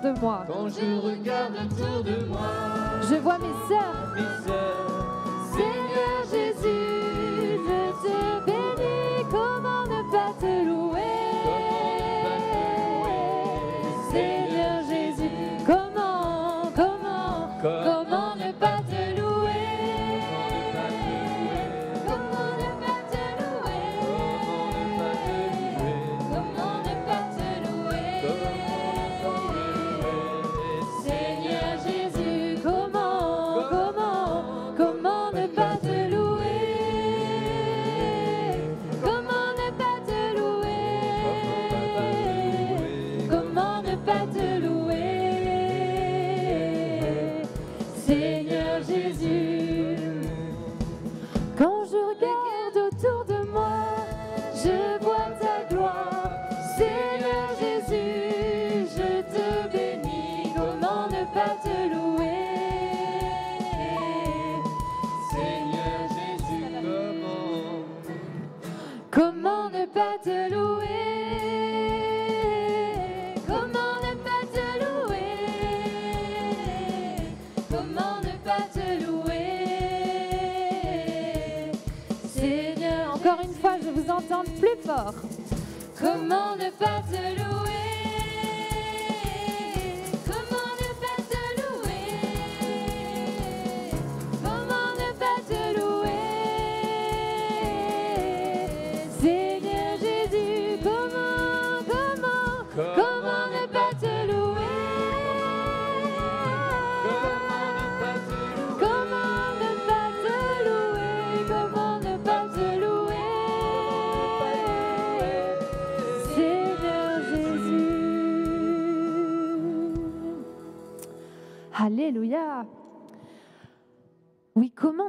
quand je regarde autour de moi, je vois mes sœurs, mes sœurs vous entendre plus fort. Comment ne pas te louer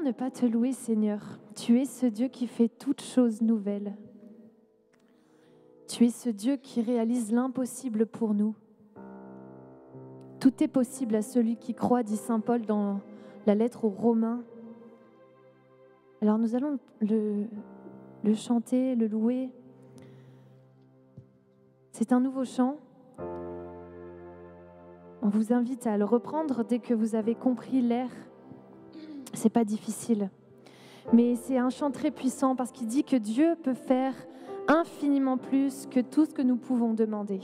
ne pas te louer, Seigneur. Tu es ce Dieu qui fait toutes choses nouvelles. Tu es ce Dieu qui réalise l'impossible pour nous. Tout est possible à celui qui croit, dit Saint Paul dans la lettre aux Romains. Alors nous allons le chanter, le louer. C'est un nouveau chant. On vous invite à le reprendre dès que vous avez compris l'air c'est pas difficile. Mais c'est un chant très puissant parce qu'il dit que Dieu peut faire infiniment plus que tout ce que nous pouvons demander.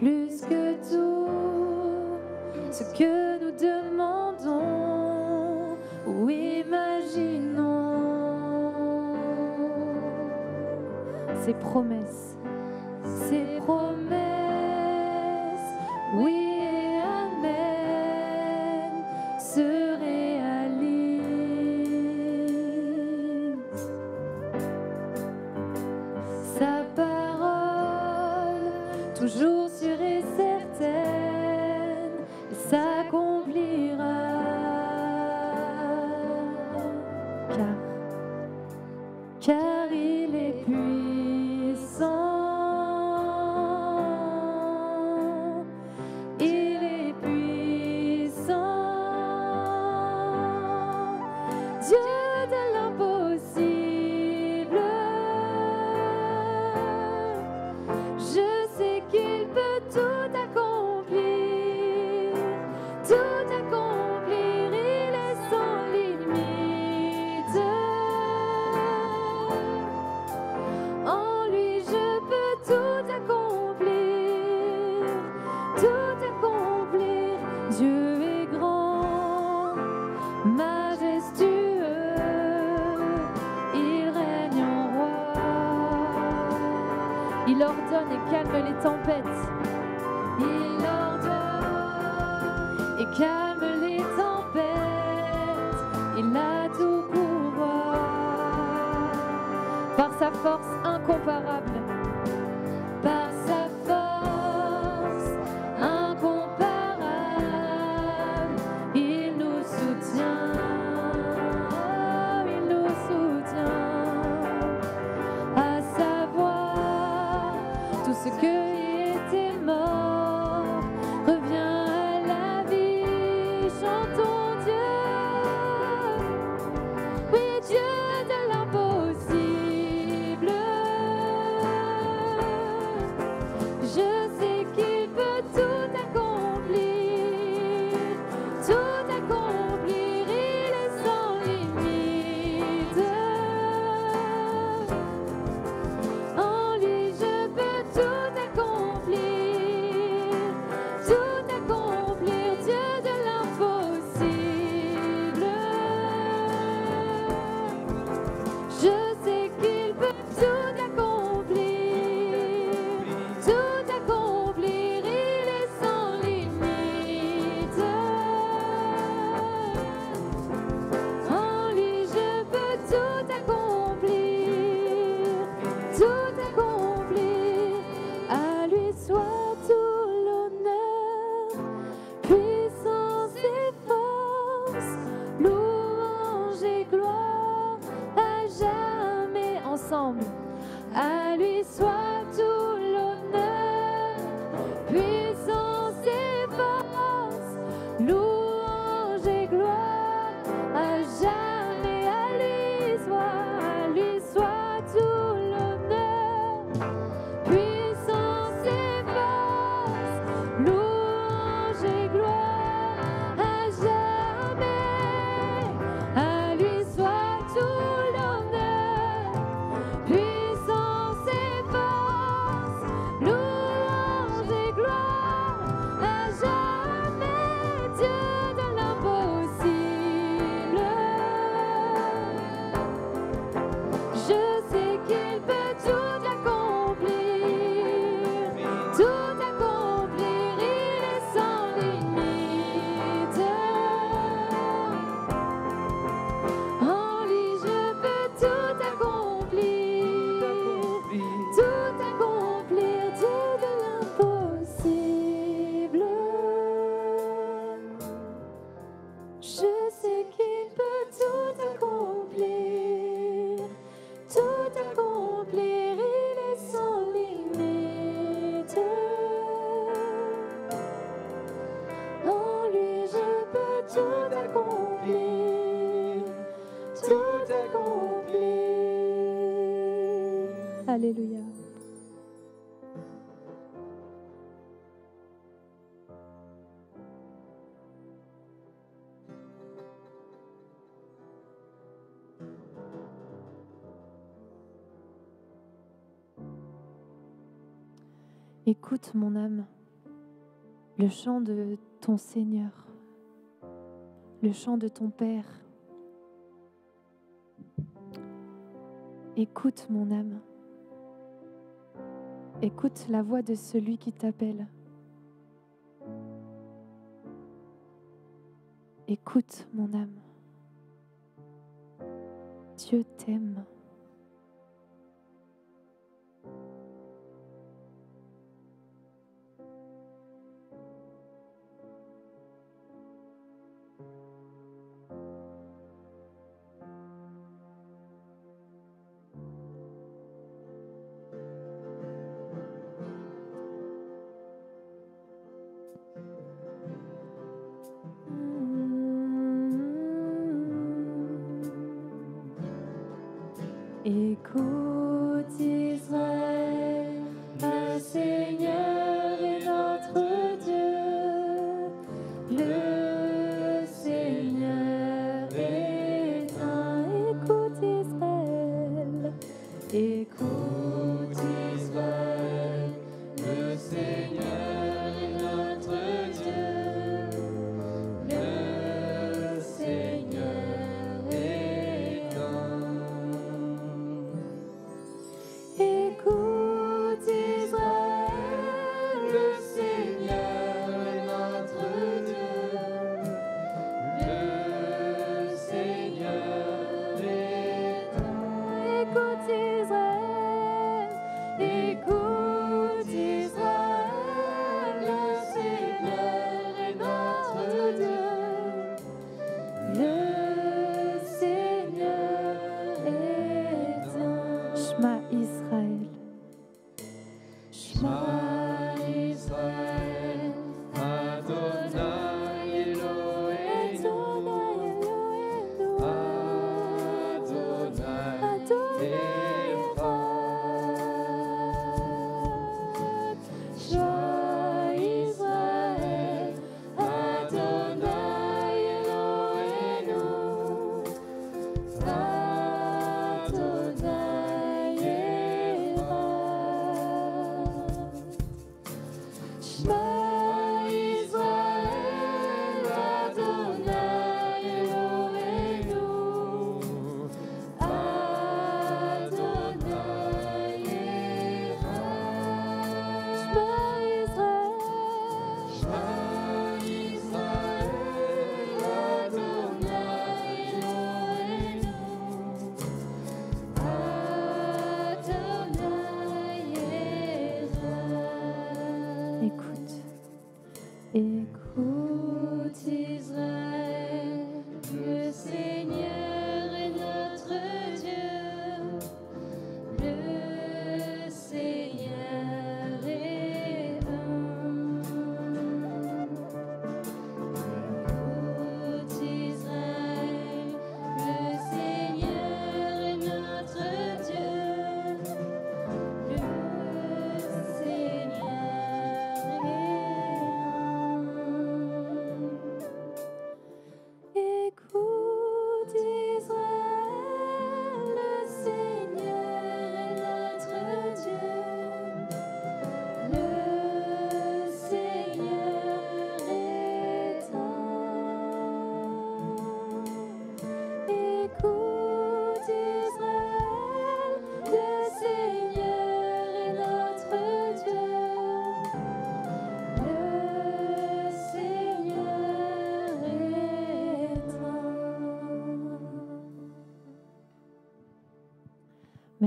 plus que tout ce que nous demandons ou imaginons. ces promesses. Écoute mon âme, le chant de ton Seigneur, le chant de ton Père. Écoute mon âme, écoute la voix de celui qui t'appelle. Écoute mon âme, Dieu t'aime.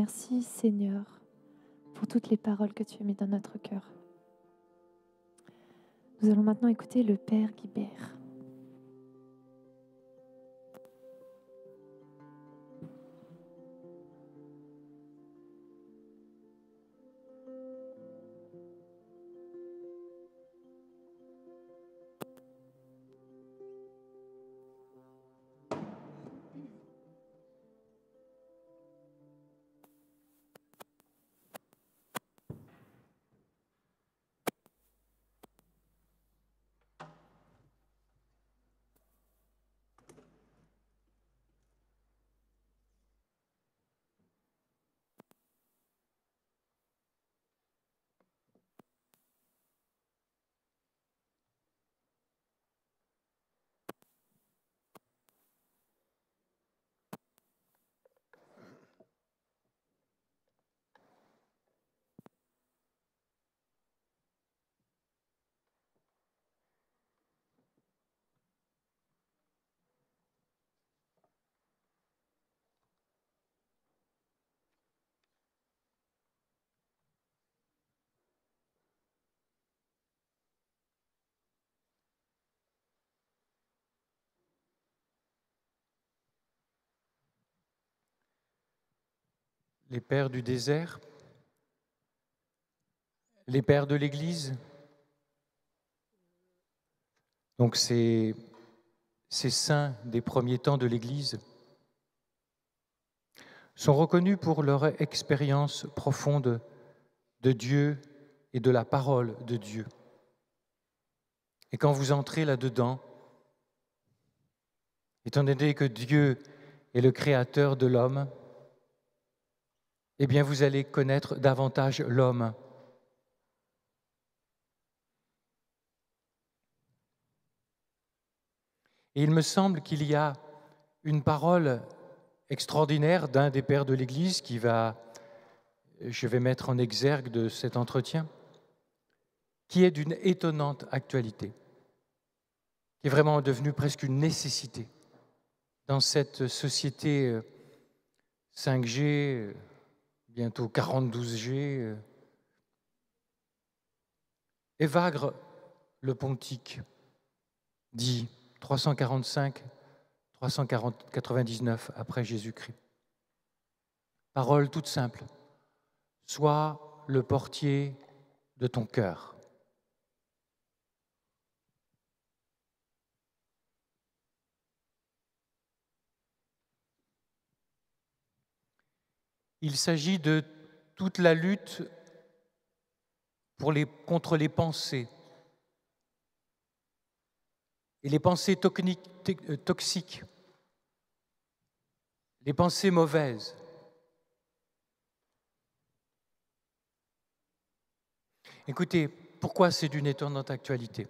Merci Seigneur, pour toutes les paroles que tu as mises dans notre cœur. Nous allons maintenant écouter le Père Guibert. les pères du désert, les pères de l'Église. Donc ces, saints des premiers temps de l'Église sont reconnus pour leur expérience profonde de Dieu et de la parole de Dieu. Et quand vous entrez là-dedans, étant donné que Dieu est le créateur de l'homme, eh bien vous allez connaître davantage l'homme. Et il me semble qu'il y a une parole extraordinaire d'un des pères de l'Église qui va, je vais mettre en exergue de cet entretien, qui est d'une étonnante actualité, qui est vraiment devenue presque une nécessité dans cette société 5G, euh, bientôt 42G. Évagre euh. le pontique dit 345 399 après Jésus-Christ. Parole toute simple. Sois le portier de ton cœur. Il s'agit de toute la lutte contre les pensées et les pensées euh, toxiques, les pensées mauvaises. Écoutez, pourquoi c'est d'une étonnante actualité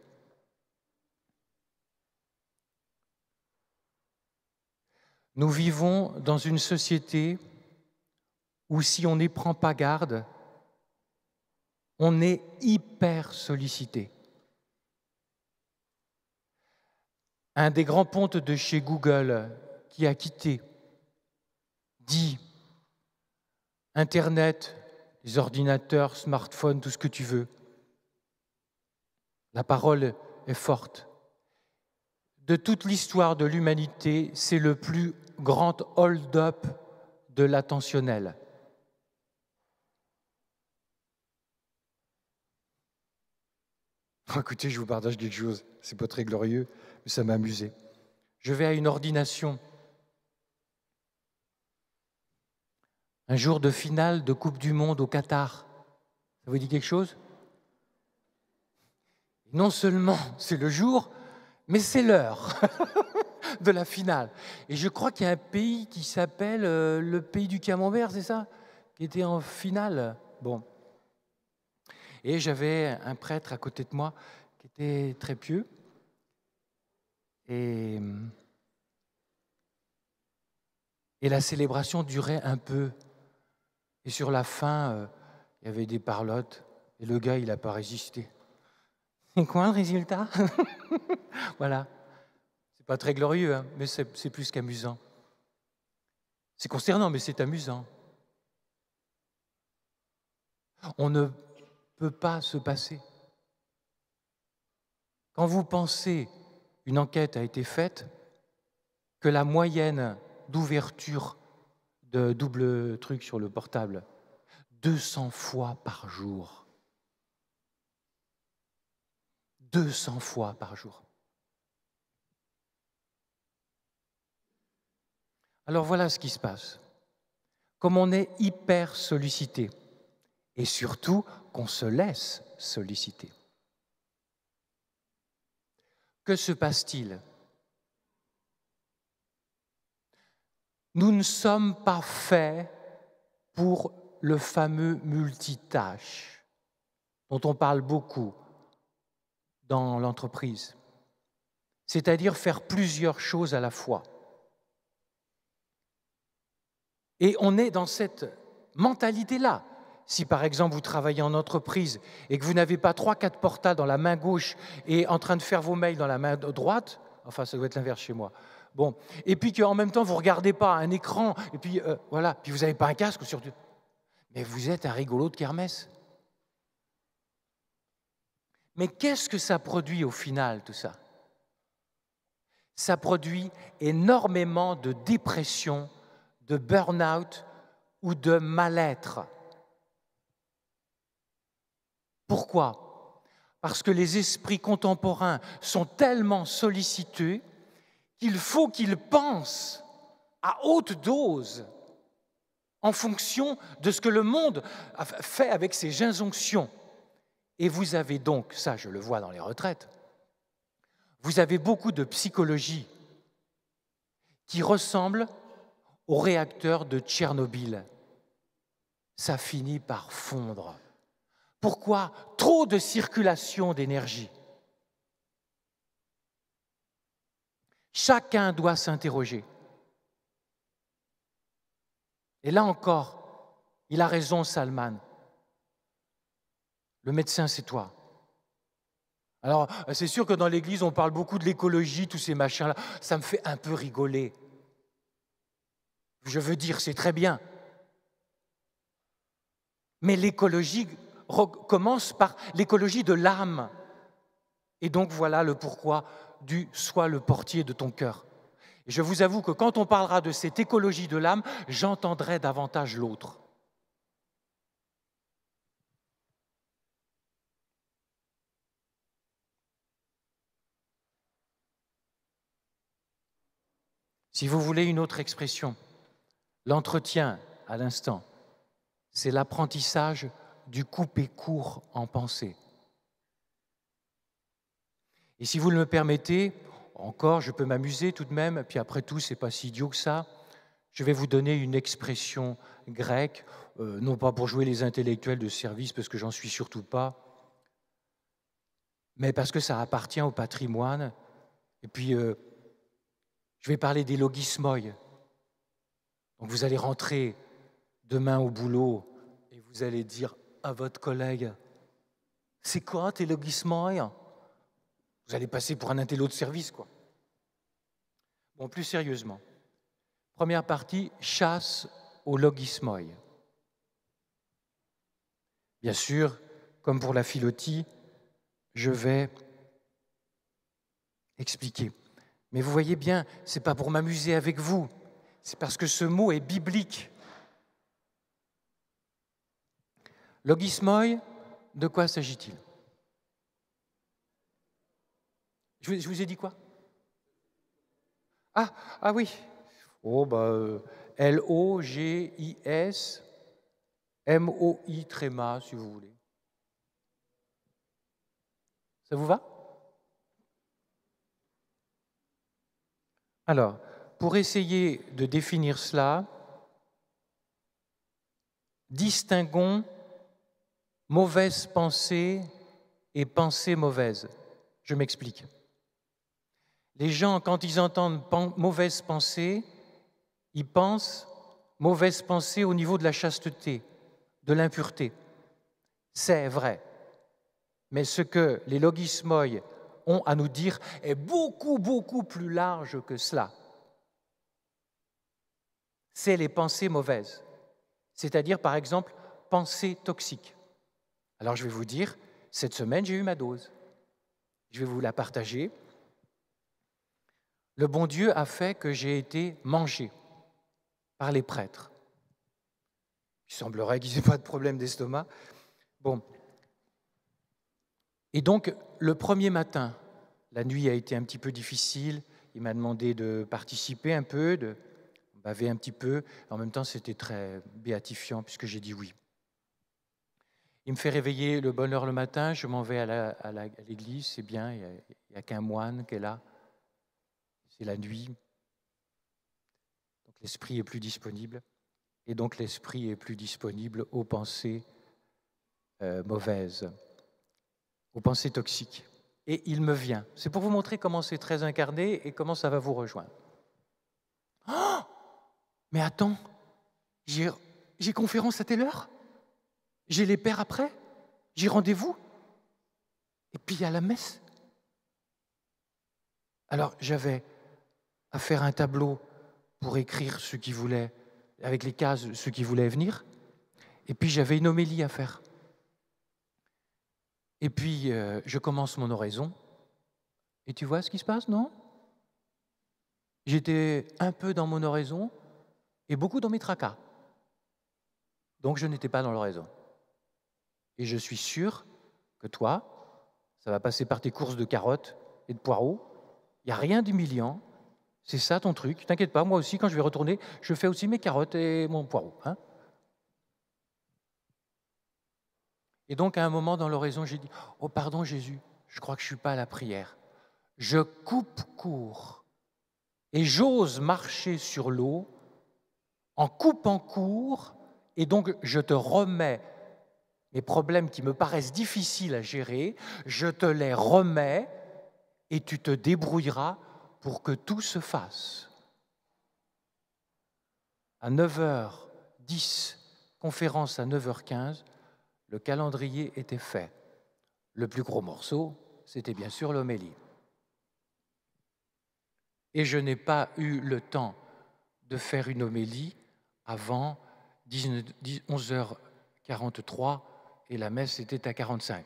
Nous vivons dans une société ou si on n'y prend pas garde, on est hyper sollicité. Un des grands pontes de chez Google qui a quitté dit Internet, les ordinateurs, smartphones, tout ce que tu veux. La parole est forte. De toute l'histoire de l'humanité, c'est le plus grand hold-up de l'attentionnel. écoutez, je vous partage quelque chose. C'est pas très glorieux, mais ça m'a amusé. Je vais à une ordination. Un jour de finale de Coupe du Monde au Qatar. Ça vous dit quelque chose Non seulement c'est le jour, mais c'est l'heure de la finale. Et je crois qu'il y a un pays qui s'appelle euh, le pays du camembert, c'est ça Qui était en finale. Bon. Et j'avais un prêtre à côté de moi qui était très pieux. Et, la célébration durait un peu. Et sur la fin, euh, il y avait des parlottes. Et le gars, il n'a pas résisté. C'est quoi le résultat Voilà. C'est pas très glorieux, hein, mais c'est plus qu'amusant. C'est concernant, mais c'est amusant. On ne peut pas se passer. Quand vous pensez, une enquête a été faite, que la moyenne d'ouverture de double truc sur le portable, 200 fois par jour. 200 fois par jour. Alors voilà ce qui se passe. Comme on est hyper sollicité, et surtout qu'on se laisse solliciter. Que se passe-t-il Nous ne sommes pas faits pour le fameux multitâche dont on parle beaucoup dans l'entreprise, c'est-à-dire faire plusieurs choses à la fois. Et on est dans cette mentalité-là. Si par exemple vous travaillez en entreprise et que vous n'avez pas trois, quatre portables dans la main gauche et en train de faire vos mails dans la main droite, enfin ça doit être l'inverse chez moi. Bon, et puis qu'en même temps vous ne regardez pas un écran et puis euh, voilà, puis vous n'avez pas un casque surtout. Mais vous êtes un rigolo de kermesse. Mais qu'est-ce que ça produit au final tout ça Ça produit énormément de dépression, de burn-out ou de mal-être. Pourquoi Parce que les esprits contemporains sont tellement sollicités qu'il faut qu'ils pensent à haute dose en fonction de ce que le monde fait avec ses injonctions. Et vous avez donc, ça je le vois dans les retraites, vous avez beaucoup de psychologie qui ressemble au réacteur de Tchernobyl. Ça finit par fondre. Pourquoi trop de circulation d'énergie Chacun doit s'interroger. Et là encore, il a raison, Salman. Le médecin, c'est toi. Alors, c'est sûr que dans l'Église, on parle beaucoup de l'écologie, tous ces machins-là. Ça me fait un peu rigoler. Je veux dire, c'est très bien. Mais l'écologie, commence par l'écologie de l'âme. Et donc voilà le pourquoi du Sois le portier de ton cœur. Et je vous avoue que quand on parlera de cette écologie de l'âme, j'entendrai davantage l'autre. Si vous voulez une autre expression, l'entretien à l'instant, c'est l'apprentissage du coupé court en pensée. Et si vous le me permettez, encore, je peux m'amuser tout de même, puis après tout, c'est pas si idiot que ça. Je vais vous donner une expression grecque, euh, non pas pour jouer les intellectuels de service, parce que j'en suis surtout pas, mais parce que ça appartient au patrimoine. Et puis, euh, je vais parler des logismoi. Donc, vous allez rentrer demain au boulot et vous allez dire à votre collègue C'est quoi tes logismoïs Vous allez passer pour un intello de service, quoi. Bon, plus sérieusement. Première partie, chasse au logismoï. Bien sûr, comme pour la philotie, je vais expliquer. Mais vous voyez bien, c'est pas pour m'amuser avec vous, c'est parce que ce mot est biblique. Logismoi, de quoi s'agit-il je, vous ai dit quoi ah, ah oui Oh, bah, euh, L-O-G-I-S, M-O-I tréma, si vous voulez. Ça vous va Alors, pour essayer de définir cela, distinguons Mauvaise pensée et pensée mauvaise. Je m'explique. Les gens, quand ils entendent mauvaise pensée, ils pensent mauvaise pensée au niveau de la chasteté, de l'impureté. C'est vrai. Mais ce que les logismoi ont à nous dire est beaucoup, beaucoup plus large que cela. C'est les pensées mauvaises, c'est-à-dire par exemple pensées toxiques. Alors je vais vous dire, cette semaine, j'ai eu ma dose. Je vais vous la partager. Le bon Dieu a fait que j'ai été mangé par les prêtres. Il semblerait qu'ils n'aient pas de problème d'estomac. Bon. Et donc, le premier matin, la nuit a été un petit peu difficile. Il m'a demandé de participer un peu, de baver un petit peu. En même temps, c'était très béatifiant puisque j'ai dit oui. Il me fait réveiller le bonheur le matin, je m'en vais à l'église, c'est bien, il n'y a, qu'un moine qui est là. C'est la nuit. Donc l'esprit est plus disponible. Et donc l'esprit est plus disponible aux pensées euh, mauvaises, aux pensées toxiques. Et il me vient. C'est pour vous montrer comment c'est très incarné et comment ça va vous rejoindre. Oh Mais attends, j'ai conférence à telle heure j'ai les pères après J'ai rendez-vous Et puis il y a la messe. Alors j'avais à faire un tableau pour écrire ce qui voulait, avec les cases, ceux qui voulaient venir. Et puis j'avais une homélie à faire. Et puis euh, je commence mon oraison. Et tu vois ce qui se passe, non J'étais un peu dans mon oraison et beaucoup dans mes tracas. Donc je n'étais pas dans l'oraison. Et je suis sûr que toi, ça va passer par tes courses de carottes et de poireaux. Il n'y a rien d'humiliant. C'est ça ton truc. T'inquiète pas, moi aussi, quand je vais retourner, je fais aussi mes carottes et mon poireau. Hein. et donc, à un moment dans l'oraison, j'ai dit Oh, pardon, Jésus, je crois que je ne suis pas à la prière. Je coupe court et j'ose marcher sur l'eau en coupant court, et donc je te remets mes problèmes qui me paraissent difficiles à gérer, je te les remets et tu te débrouilleras pour que tout se fasse. À 9h10, conférence à 9h15, le calendrier était fait. Le plus gros morceau, c'était bien sûr l'homélie. Et je n'ai pas eu le temps de faire une homélie avant 11h43 et la messe était à 45.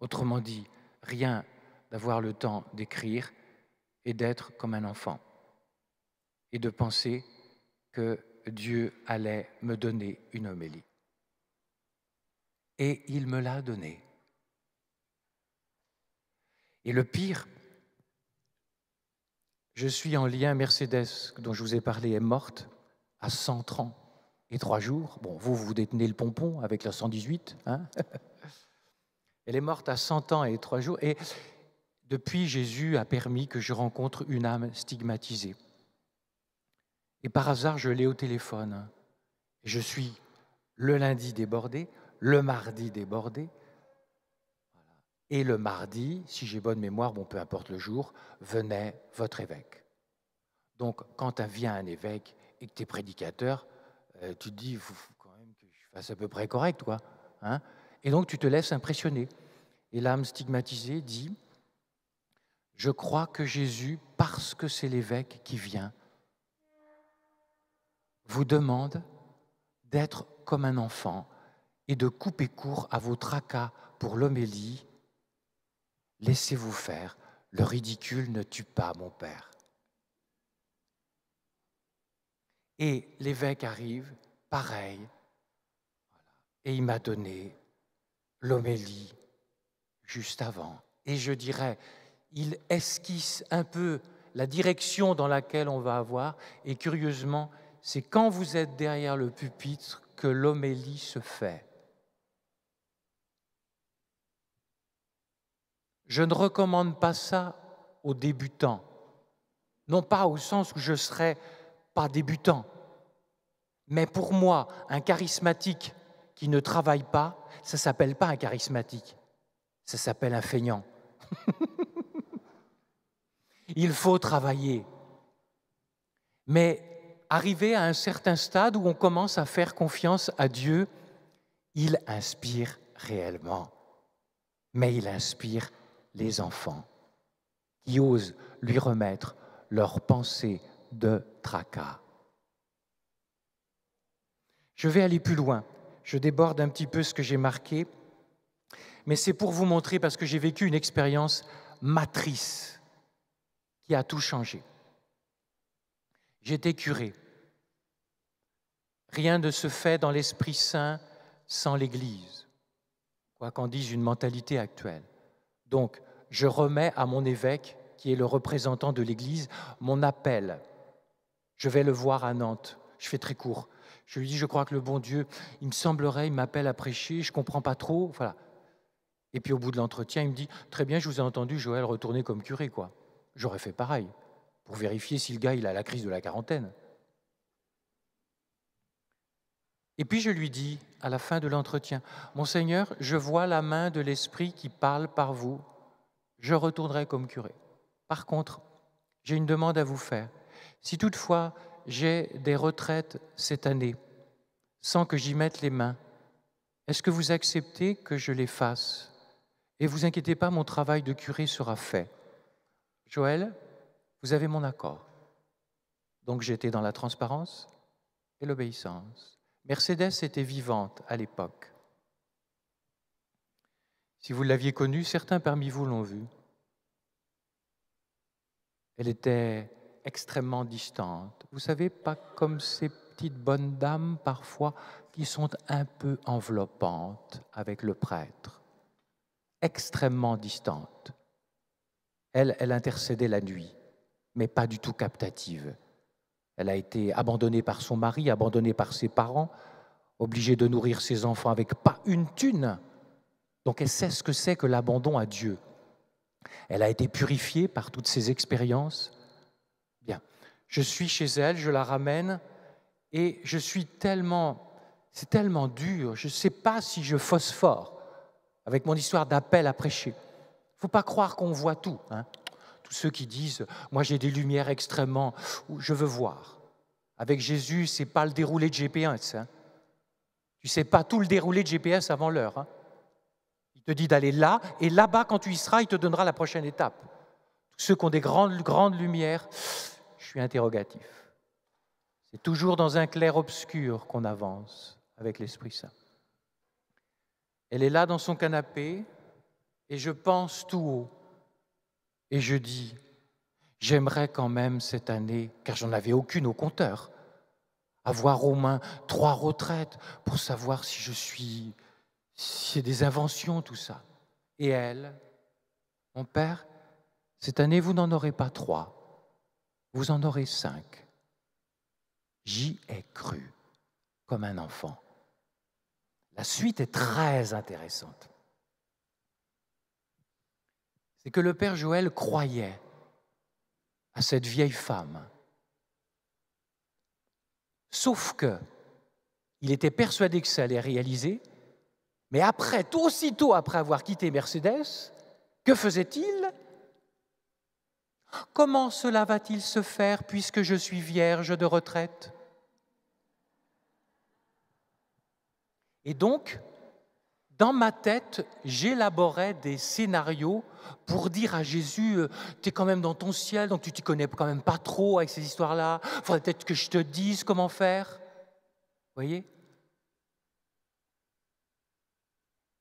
Autrement dit, rien d'avoir le temps d'écrire et d'être comme un enfant et de penser que Dieu allait me donner une homélie. Et il me l'a donnée. Et le pire, je suis en lien, Mercedes, dont je vous ai parlé, est morte à 130 trois jours. Bon, vous, vous détenez le pompon avec la 118. Hein. Elle est morte à 100 ans et trois jours. Et depuis, Jésus a permis que je rencontre une âme stigmatisée. Et par hasard, je l'ai au téléphone. Je suis le lundi débordé, le mardi débordé. Et le mardi, si j'ai bonne mémoire, bon, peu importe le jour, venait votre évêque. Donc, quand vient un évêque et que tu es prédicateur, euh, tu te dis, il quand même que je fasse à peu près correct, toi. Hein. et donc tu te laisses impressionner. Et l'âme stigmatisée dit, je crois que Jésus, parce que c'est l'évêque qui vient, vous demande d'être comme un enfant et de couper court à vos tracas pour l'homélie. Laissez-vous faire, le ridicule ne tue pas mon Père. Et l'évêque arrive, pareil, et il m'a donné l'homélie juste avant. Et je dirais, il esquisse un peu la direction dans laquelle on va avoir, et curieusement, c'est quand vous êtes derrière le pupitre que l'homélie se fait. Je ne recommande pas ça aux débutants, non pas au sens où je serais pas débutant. Mais pour moi, un charismatique qui ne travaille pas, ça s'appelle pas un charismatique, ça s'appelle un feignant. Il faut travailler. Mais arriver à un certain stade où on commence à faire confiance à Dieu, il inspire réellement. Mais il inspire les enfants qui osent lui remettre leurs pensées, de tracas. Je vais aller plus loin. Je déborde un petit peu ce que j'ai marqué, mais c'est pour vous montrer parce que j'ai vécu une expérience matrice qui a tout changé. J'étais curé. Rien ne se fait dans l'Esprit Saint sans l'Église, quoi qu'en dise une mentalité actuelle. Donc, je remets à mon évêque, qui est le représentant de l'Église, mon appel je vais le voir à Nantes. Je fais très court. Je lui dis, je crois que le bon Dieu, il me semblerait, il m'appelle à prêcher, je ne comprends pas trop. Voilà. Et puis au bout de l'entretien, il me dit, très bien, je vous ai entendu, Joël, retourner comme curé, quoi. J'aurais fait pareil, pour vérifier si le gars, il a la crise de la quarantaine. Et puis je lui dis, à la fin de l'entretien, Monseigneur, je vois la main de l'Esprit qui parle par vous, je retournerai comme curé. Par contre, j'ai une demande à vous faire. Si toutefois j'ai des retraites cette année, sans que j'y mette les mains, est-ce que vous acceptez que je les fasse Et vous inquiétez pas, mon travail de curé sera fait. Joël, vous avez mon accord. Donc j'étais dans la transparence et l'obéissance. Mercedes était vivante à l'époque. Si vous l'aviez connue, certains parmi vous l'ont vue. Elle était extrêmement distante. Vous savez, pas comme ces petites bonnes dames parfois qui sont un peu enveloppantes avec le prêtre, extrêmement distante. Elle, elle intercédait la nuit, mais pas du tout captative. Elle a été abandonnée par son mari, abandonnée par ses parents, obligée de nourrir ses enfants avec pas une thune. Donc elle sait ce que c'est que l'abandon à Dieu. Elle a été purifiée par toutes ses expériences, je suis chez elle, je la ramène, et je suis tellement, c'est tellement dur, je ne sais pas si je phosphore avec mon histoire d'appel à prêcher. Il ne faut pas croire qu'on voit tout. Hein. Tous ceux qui disent, moi j'ai des lumières extrêmement, je veux voir. Avec Jésus, c'est pas le déroulé de GPS. Tu hein. Tu sais pas tout le déroulé de GPS avant l'heure. Hein. Il te dit d'aller là, et là-bas, quand tu y seras, il te donnera la prochaine étape. Tous ceux qui ont des grandes, grandes lumières, interrogatif. C'est toujours dans un clair-obscur qu'on avance avec l'Esprit Saint. Elle est là dans son canapé et je pense tout haut et je dis, j'aimerais quand même cette année, car j'en avais aucune au compteur, avoir au moins trois retraites pour savoir si je suis... Si c'est des inventions tout ça. Et elle, mon père, cette année vous n'en aurez pas trois vous en aurez cinq. J'y ai cru comme un enfant. La suite est très intéressante. C'est que le Père Joël croyait à cette vieille femme. Sauf que il était persuadé que ça allait réaliser, mais après, aussitôt après avoir quitté Mercedes, que faisait-il Comment cela va-t-il se faire puisque je suis vierge de retraite Et donc, dans ma tête, j'élaborais des scénarios pour dire à Jésus, euh, tu es quand même dans ton ciel, donc tu t'y connais quand même pas trop avec ces histoires-là, faudrait peut-être que je te dise comment faire. Vous voyez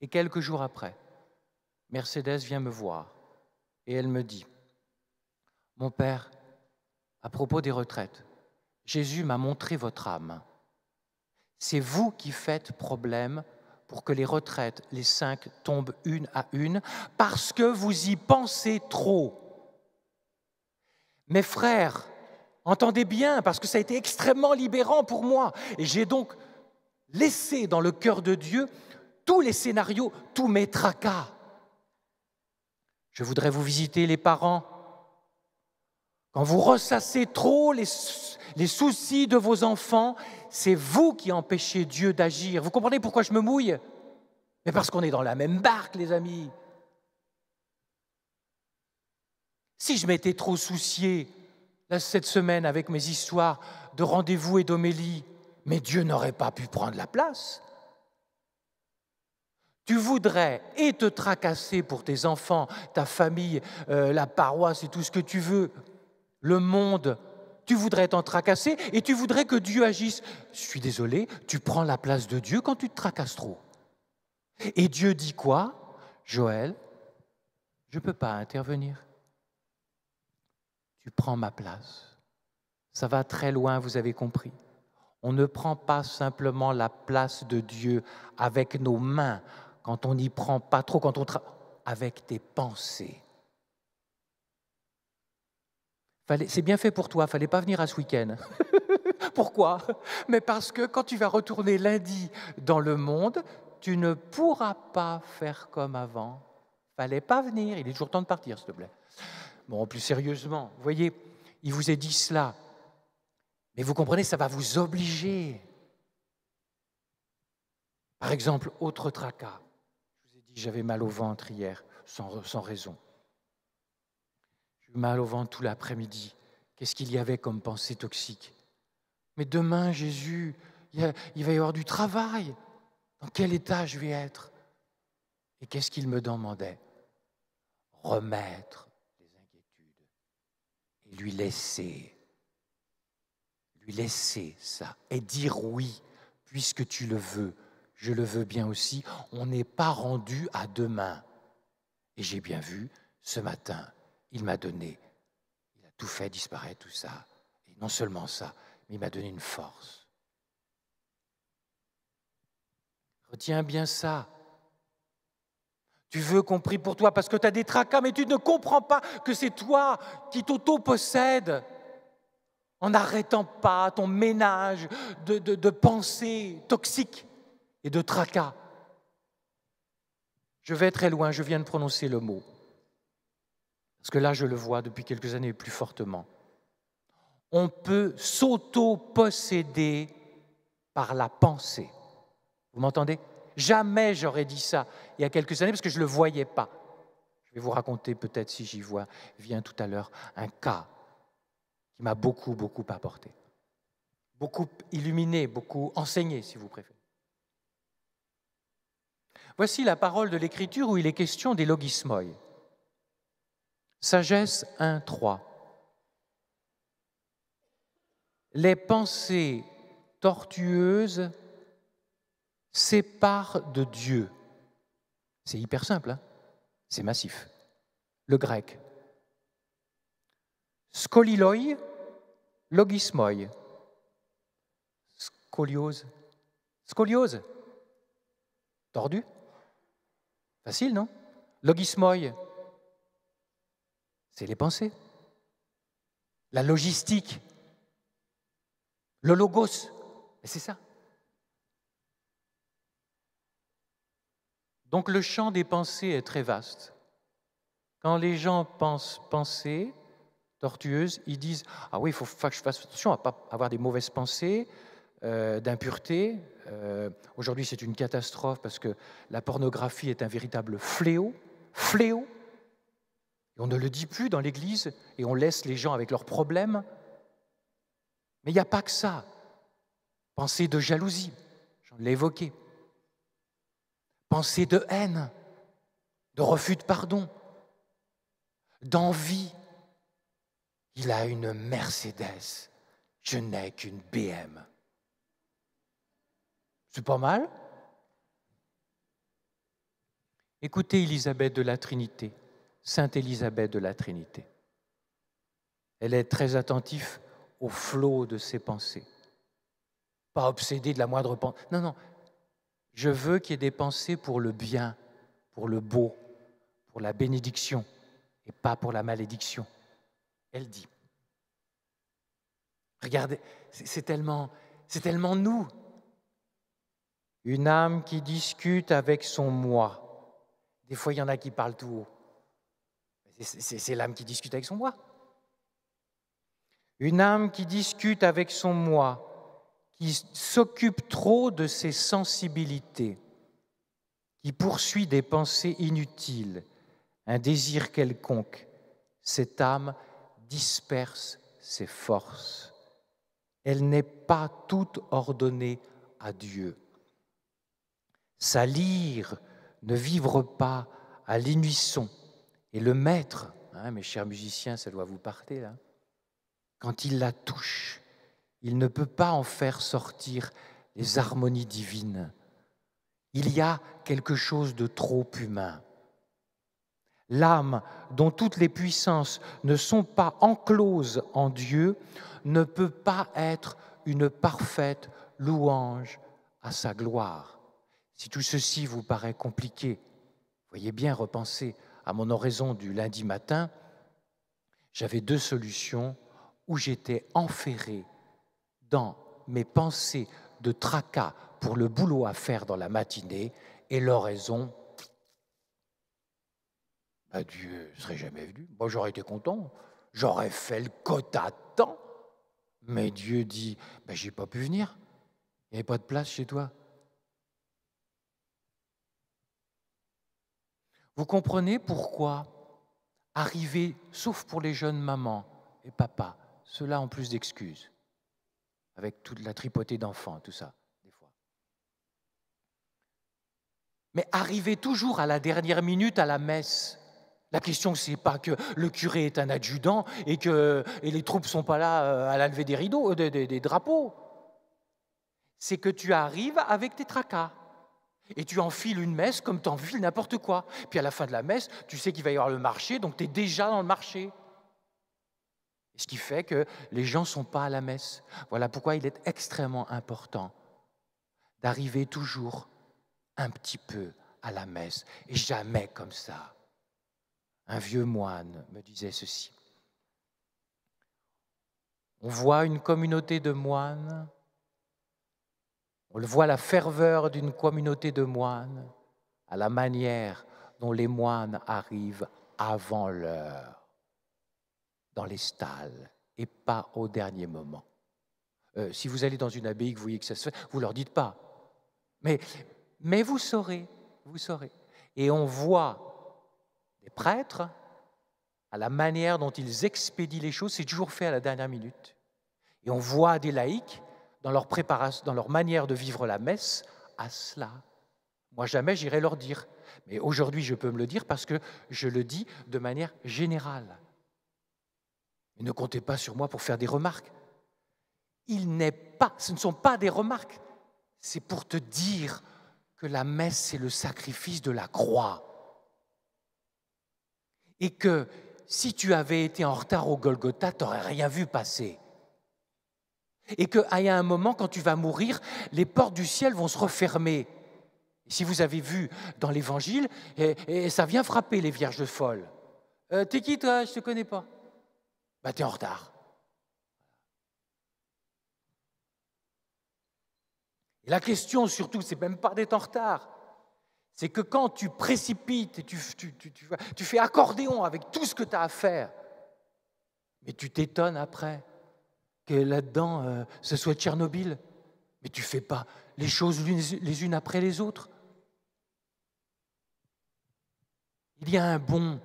Et quelques jours après, Mercedes vient me voir et elle me dit, mon Père, à propos des retraites, Jésus m'a montré votre âme. C'est vous qui faites problème pour que les retraites, les cinq, tombent une à une, parce que vous y pensez trop. Mes frères, entendez bien, parce que ça a été extrêmement libérant pour moi, et j'ai donc laissé dans le cœur de Dieu tous les scénarios, tous mes tracas. Je voudrais vous visiter les parents, quand vous ressassez trop les, soucis de vos enfants, c'est vous qui empêchez Dieu d'agir. Vous comprenez pourquoi je me mouille Mais parce qu'on est dans la même barque, les amis. Si je m'étais trop soucié cette semaine avec mes histoires de rendez-vous et d'homélie, mais Dieu n'aurait pas pu prendre la place. Tu voudrais et te tracasser pour tes enfants, ta famille, euh, la paroisse et tout ce que tu veux, le monde, tu voudrais t'en tracasser et tu voudrais que Dieu agisse. Je suis désolé, tu prends la place de Dieu quand tu te tracasses trop. Et Dieu dit quoi Joël, je ne peux pas intervenir. Tu prends ma place. Ça va très loin, vous avez compris. On ne prend pas simplement la place de Dieu avec nos mains, quand on n'y prend pas trop, avec tes pensées. C'est bien fait pour toi, fallait pas venir à ce week-end. Pourquoi Mais parce que quand tu vas retourner lundi dans le monde, tu ne pourras pas faire comme avant. Fallait pas venir, il est toujours temps de partir, s'il te plaît. Bon, plus sérieusement, vous voyez, il vous a dit cela. Mais vous comprenez, ça va vous obliger. Par exemple, autre tracas. Je vous ai dit, j'avais mal au ventre hier, sans raison mal au ventre tout l'après-midi. Qu'est-ce qu'il y avait comme pensée toxique Mais demain, Jésus, il va y avoir du travail. Dans quel état je vais être Et qu'est-ce qu'il me demandait Remettre les inquiétudes et lui laisser, lui laisser ça et dire oui, puisque tu le veux, je le veux bien aussi. On n'est pas rendu à demain. Et j'ai bien vu ce matin il m'a donné. Il a tout fait disparaître, tout ça. Et non seulement ça, mais il m'a donné une force. Retiens bien ça. Tu veux qu'on prie pour toi parce que tu as des tracas, mais tu ne comprends pas que c'est toi qui tauto possède en n'arrêtant pas ton ménage de, de, pensées toxiques et de tracas. Je vais très loin, je viens de prononcer le mot. Parce que là, je le vois depuis quelques années plus fortement. On peut s'auto-posséder par la pensée. Vous m'entendez Jamais j'aurais dit ça il y a quelques années parce que je ne le voyais pas. Je vais vous raconter peut-être, si j'y vois, vient tout à l'heure, un cas qui m'a beaucoup, beaucoup apporté. Beaucoup illuminé, beaucoup enseigné, si vous préférez. Voici la parole de l'Écriture où il est question des logismoi. Sagesse 1, 3. Les pensées tortueuses séparent de Dieu. C'est hyper simple, hein. c'est massif. Le grec. Skoliloi, logismoi. Scoliose. Scoliose. Tordu. Facile, non Logismoi c'est les pensées, la logistique, le logos, c'est ça. Donc le champ des pensées est très vaste. Quand les gens pensent pensées tortueuses, ils disent Ah oui, il faut que je fasse attention à ne pas avoir des mauvaises pensées, euh, d'impureté. Euh, aujourd'hui, c'est une catastrophe parce que la pornographie est un véritable fléau. Fléau et on ne le dit plus dans l'Église et on laisse les gens avec leurs problèmes. Mais il n'y a pas que ça. Pensée de jalousie, j'en l'ai évoqué. Pensée de haine, de refus de pardon, d'envie. Il a une Mercedes, je n'ai qu'une BM. C'est pas mal Écoutez Élisabeth de la Trinité. Sainte Élisabeth de la Trinité. Elle est très attentive au flot de ses pensées. Pas obsédée de la moindre pensée. Non, non. Je veux qu'il y ait des pensées pour le bien, pour le beau, pour la bénédiction et pas pour la malédiction. Elle dit. Regardez, c'est tellement, c'est tellement nous. Une âme qui discute avec son moi. Des fois, il y en a qui parlent tout haut. C'est l'âme qui discute avec son moi. Une âme qui discute avec son moi, qui s'occupe trop de ses sensibilités, qui poursuit des pensées inutiles, un désir quelconque, cette âme disperse ses forces. Elle n'est pas toute ordonnée à Dieu. Sa lyre ne vivre pas à l'inuisson, et le maître, hein, mes chers musiciens, ça doit vous parler là, quand il la touche, il ne peut pas en faire sortir les harmonies divines. Il y a quelque chose de trop humain. L'âme dont toutes les puissances ne sont pas encloses en Dieu ne peut pas être une parfaite louange à sa gloire. Si tout ceci vous paraît compliqué, voyez bien repenser à mon oraison du lundi matin, j'avais deux solutions où j'étais enferré dans mes pensées de tracas pour le boulot à faire dans la matinée et l'oraison. Bah, Dieu ne serait jamais venu. Moi, j'aurais été content. J'aurais fait le quota de temps. Mais Dieu dit, ben, j'ai pas pu venir. Il n'y avait pas de place chez toi. Vous comprenez pourquoi arriver, sauf pour les jeunes mamans et papas, cela en plus d'excuses, avec toute la tripotée d'enfants, tout ça, des fois. Mais arriver toujours à la dernière minute à la messe, la question, c'est pas que le curé est un adjudant et que et les troupes sont pas là euh, à la des rideaux, euh, des drapeaux. C'est que tu arrives avec tes tracas. Et tu enfiles une messe comme tu enfiles n'importe quoi. Puis à la fin de la messe, tu sais qu'il va y avoir le marché, donc tu es déjà dans le marché. Ce qui fait que les gens ne sont pas à la messe. Voilà pourquoi il est extrêmement important d'arriver toujours un petit peu à la messe et jamais comme ça. Un vieux moine me disait ceci. On voit une communauté de moines on le voit la ferveur d'une communauté de moines à la manière dont les moines arrivent avant l'heure, dans les stalles, et pas au dernier moment. Euh, si vous allez dans une abbaye que vous voyez que ça se fait, vous leur dites pas. Mais, mais vous saurez, vous saurez. Et on voit les prêtres à la manière dont ils expédient les choses, c'est toujours fait à la dernière minute. Et on voit des laïcs dans leur préparation, dans leur manière de vivre la messe, à cela. Moi, jamais j'irai leur dire. Mais aujourd'hui, je peux me le dire parce que je le dis de manière générale. ne comptez pas sur moi pour faire des remarques. Il n'est pas, ce ne sont pas des remarques. C'est pour te dire que la messe, c'est le sacrifice de la croix. Et que si tu avais été en retard au Golgotha, tu n'aurais rien vu passer. Et ah, a un moment, quand tu vas mourir, les portes du ciel vont se refermer. Si vous avez vu dans l'Évangile, et, ça vient frapper les vierges folles. Euh, t'es qui toi Je te connais pas. Bah t'es en retard. la question surtout, c'est même pas d'être en retard. C'est que quand tu précipites et tu, tu fais accordéon avec tout ce que tu as à faire, mais tu t'étonnes après que là-dedans, euh, ce soit Tchernobyl. Mais tu fais pas les choses les unes après les autres. Il y a un bon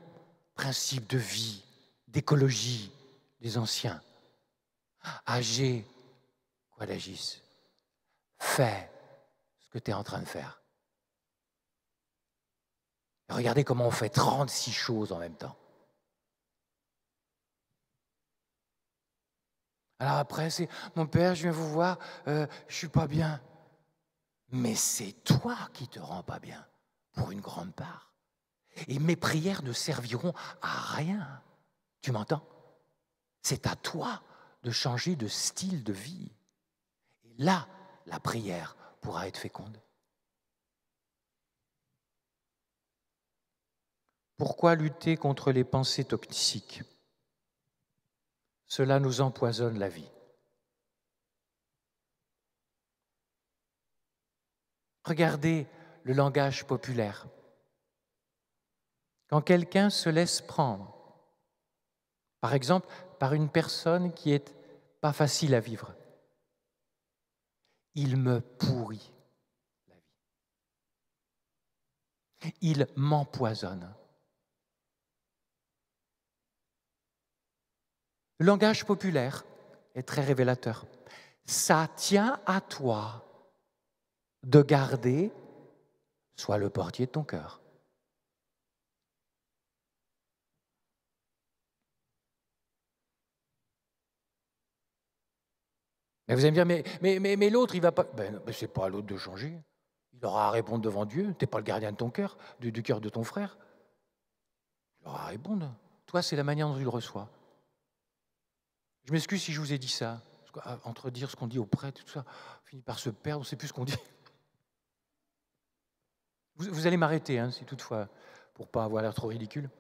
principe de vie, d'écologie des anciens. Agis, quoi d'agisse Fais ce que tu es en train de faire. Regardez comment on fait 36 choses en même temps. Alors après, c'est mon père, je viens vous voir, je euh, je suis pas bien. Mais c'est toi qui te rends pas bien, pour une grande part. Et mes prières ne serviront à rien. Tu m'entends C'est à toi de changer de style de vie. Et là, la prière pourra être féconde. Pourquoi lutter contre les pensées toxiques cela nous empoisonne la vie. Regardez le langage populaire. Quand quelqu'un se laisse prendre, par exemple par une personne qui est pas facile à vivre, il me pourrit la vie. Il m'empoisonne. Le langage populaire est très révélateur. Ça tient à toi de garder soit le portier de ton cœur. Mais vous allez me dire, mais, mais, mais, l'autre, il va pas. Ben, c'est pas à l'autre de changer. Il aura à répondre devant Dieu. Tu n'es pas le gardien de ton cœur, du, cœur de ton frère. Il aura à répondre. Toi, c'est la manière dont il reçoit. Je m'excuse si je vous ai dit ça. Ah, entre dire ce qu'on dit au prêtre, tout ça, on finit par se perdre, on ne sait plus ce qu'on dit. Vous, allez m'arrêter, hein, si toutefois, pour ne pas avoir l'air trop ridicule.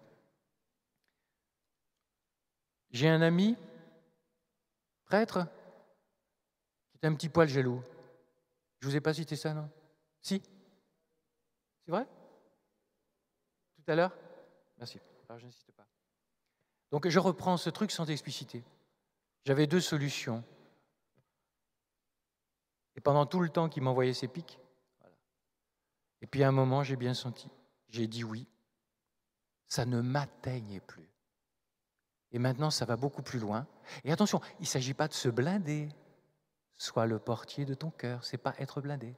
J'ai un ami, prêtre, qui est un petit poil jaloux. Je ne vous ai pas cité ça, non Si C'est vrai Tout à l'heure Merci. Alors, je n'insiste pas. Donc, je reprends ce truc sans expliciter. J'avais deux solutions. Et pendant tout le temps qu'il m'envoyait ses pics, et puis à un moment, j'ai bien senti. J'ai dit oui. Ça ne m'atteignait plus. Et maintenant, ça va beaucoup plus loin. Et attention, il ne s'agit pas de se blinder. Sois le portier de ton cœur, c'est pas être blindé.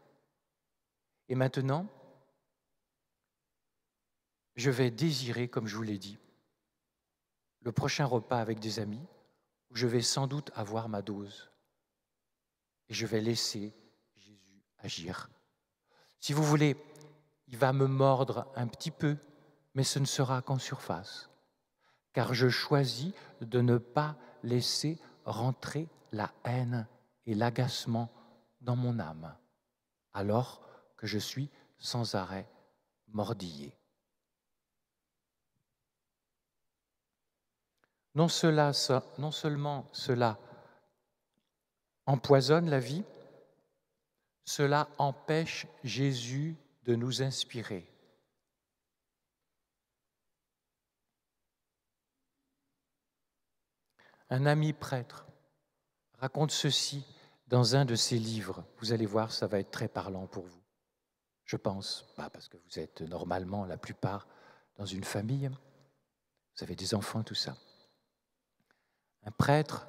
Et maintenant, je vais désirer, comme je vous l'ai dit, le prochain repas avec des amis, je vais sans doute avoir ma dose et je vais laisser Jésus agir. Si vous voulez, il va me mordre un petit peu, mais ce ne sera qu'en surface, car je choisis de ne pas laisser rentrer la haine et l'agacement dans mon âme, alors que je suis sans arrêt mordillé. non, seulement cela empoisonne la vie, cela empêche Jésus de nous inspirer. Un ami prêtre raconte ceci dans un de ses livres. Vous allez voir, ça va être très parlant pour vous. Je pense, pas bah, parce que vous êtes normalement la plupart dans une famille, vous avez des enfants, tout ça un prêtre